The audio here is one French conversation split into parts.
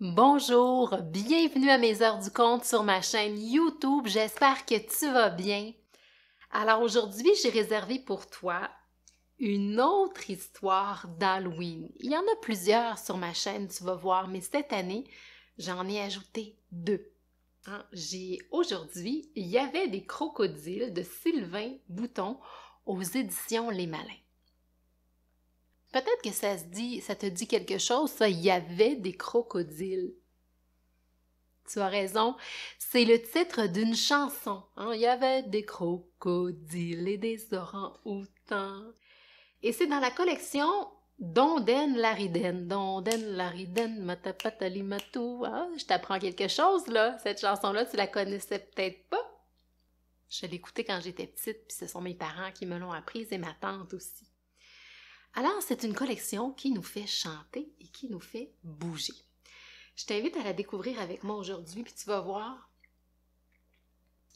Bonjour, bienvenue à mes heures du compte sur ma chaîne YouTube. J'espère que tu vas bien. Alors aujourd'hui, j'ai réservé pour toi une autre histoire d'Halloween. Il y en a plusieurs sur ma chaîne, tu vas voir, mais cette année, j'en ai ajouté deux. Hein, j'ai aujourd'hui, il y avait des crocodiles de Sylvain Bouton aux éditions Les Malins. Peut-être que ça se dit, ça te dit quelque chose, ça, il y avait des crocodiles. Tu as raison, c'est le titre d'une chanson. Hein. Il y avait des crocodiles et des orangs-outans. Et c'est dans la collection Donden Lariden. Donden Lariden, matapatali Ah, je t'apprends quelque chose, là. Cette chanson-là, tu la connaissais peut-être pas. Je l'écoutais quand j'étais petite, puis ce sont mes parents qui me l'ont apprise et ma tante aussi. Alors, c'est une collection qui nous fait chanter et qui nous fait bouger. Je t'invite à la découvrir avec moi aujourd'hui, puis tu vas voir.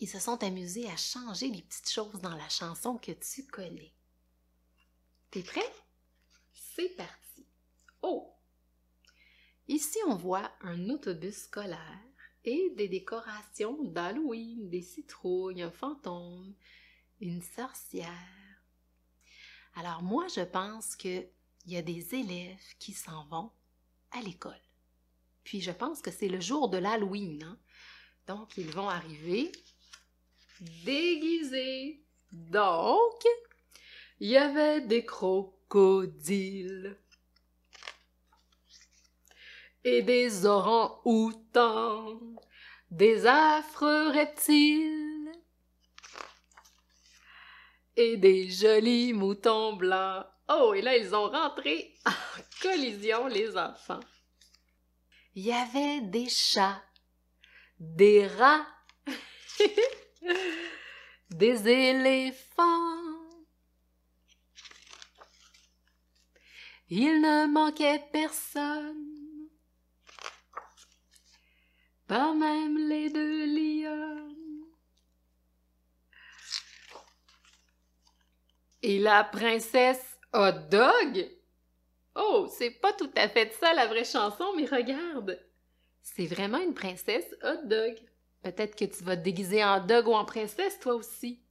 Ils se sont amusés à changer les petites choses dans la chanson que tu connais. T'es prêt? C'est parti. Oh! Ici, on voit un autobus scolaire et des décorations d'Halloween, des citrouilles, un fantôme, une sorcière alors moi, je pense qu'il y a des élèves qui s'en vont à l'école. Puis je pense que c'est le jour de l'Halloween. Hein. Donc, ils vont arriver déguisés. Donc, il y avait des crocodiles et des orangs-outans, des affreux reptiles et des jolis moutons blancs. Oh, et là, ils ont rentré en collision, les enfants. Il y avait des chats, des rats, des éléphants. Il ne manquait personne, pas même les deux lions. Et la princesse hot dog? Oh, c'est pas tout à fait ça la vraie chanson, mais regarde! C'est vraiment une princesse hot dog. Peut-être que tu vas te déguiser en dog ou en princesse, toi aussi.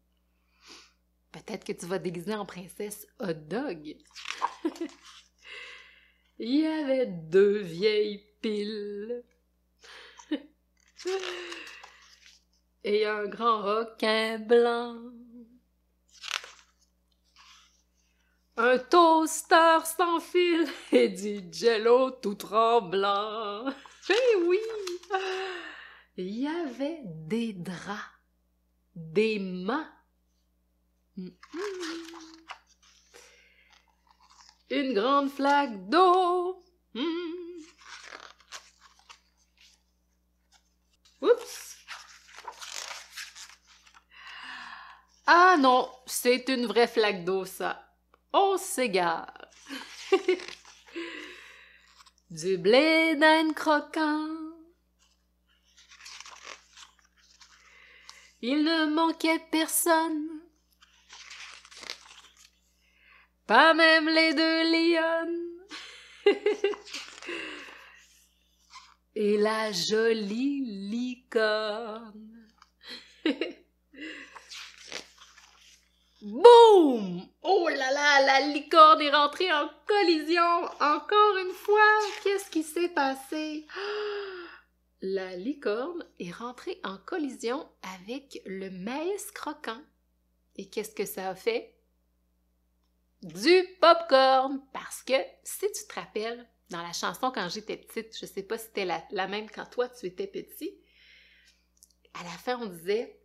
Peut-être que tu vas te déguiser en princesse hot dog. Il y avait deux vieilles piles. Et un grand requin blanc. Un toaster sans fil et du jello tout tremblant. Eh oui! Il y avait des draps, des mains. Une grande flaque d'eau. Oups! Ah non, c'est une vraie flaque d'eau, ça on s'égare. du blé d'un croquant. Il ne manquait personne, pas même les deux lionnes. Et la jolie licorne. la licorne est rentrée en collision. Encore une fois, qu'est-ce qui s'est passé? La licorne est rentrée en collision avec le maïs croquant. Et qu'est-ce que ça a fait? Du pop-corn! Parce que, si tu te rappelles, dans la chanson quand j'étais petite, je ne sais pas si c'était la, même quand toi tu étais petit, à la fin on disait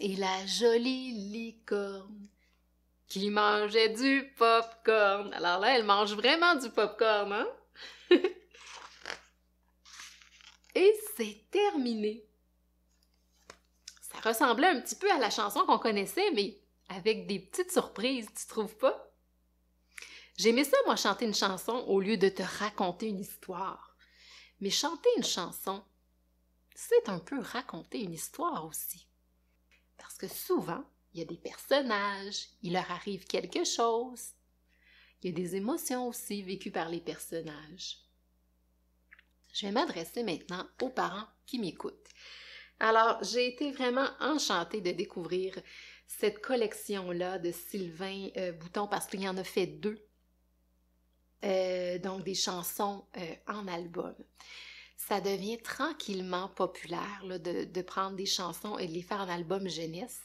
Et la jolie licorne qui mangeait du pop-corn. Alors là, elle mange vraiment du pop-corn, hein? Et c'est terminé. Ça ressemblait un petit peu à la chanson qu'on connaissait, mais avec des petites surprises, tu trouves pas? J'aimais ça, moi, chanter une chanson au lieu de te raconter une histoire. Mais chanter une chanson, c'est un peu raconter une histoire aussi. Parce que souvent, il y a des personnages, il leur arrive quelque chose. Il y a des émotions aussi vécues par les personnages. Je vais m'adresser maintenant aux parents qui m'écoutent. Alors, j'ai été vraiment enchantée de découvrir cette collection-là de Sylvain euh, Bouton parce qu'il y en a fait deux. Euh, donc, des chansons euh, en album. Ça devient tranquillement populaire de, de prendre des chansons et de les faire en album jeunesse.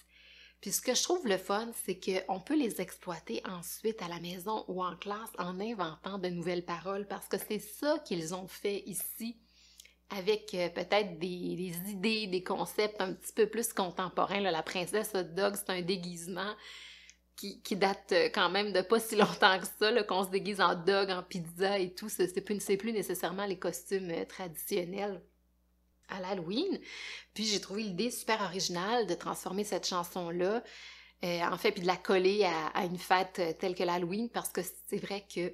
Puis ce que je trouve le fun, c'est qu'on peut les exploiter ensuite à la maison ou en classe en inventant de nouvelles paroles parce que c'est ça qu'ils ont fait ici avec euh, peut-être des, idées, des concepts un petit peu plus contemporains. la princesse hot dog, c'est un déguisement qui, date euh, quand même de pas si longtemps que ça, qu'on se déguise en dog, en pizza et tout. C'est plus, plus nécessairement les costumes euh, traditionnels à l'Halloween. Puis j'ai trouvé l'idée super originale de transformer cette chanson-là, euh, en fait, puis de la coller à, une fête euh, telle que l'Halloween, parce que c'est vrai que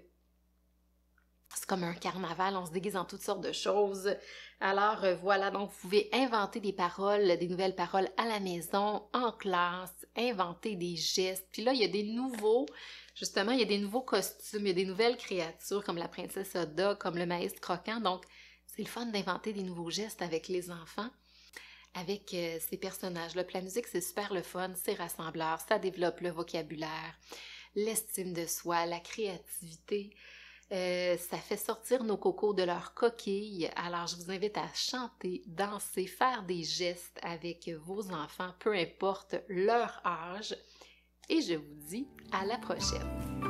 c'est comme un carnaval, on se déguise en toutes sortes de choses. Alors euh, voilà, donc vous pouvez inventer des paroles, des nouvelles paroles à la maison, en classe, inventer des gestes. Puis là, il y a des nouveaux, justement, il y a des nouveaux costumes, il y a des nouvelles créatures comme la princesse Oda, comme le maïs croquant. Donc, c'est le fun d'inventer des nouveaux gestes avec les enfants, avec euh, ces personnages Le la musique, c'est super le fun, c'est rassembleur, ça développe le vocabulaire, l'estime de soi, la créativité. Euh, ça fait sortir nos cocos de leur coquille. Alors, je vous invite à chanter, danser, faire des gestes avec vos enfants, peu importe leur âge. Et je vous dis à la prochaine.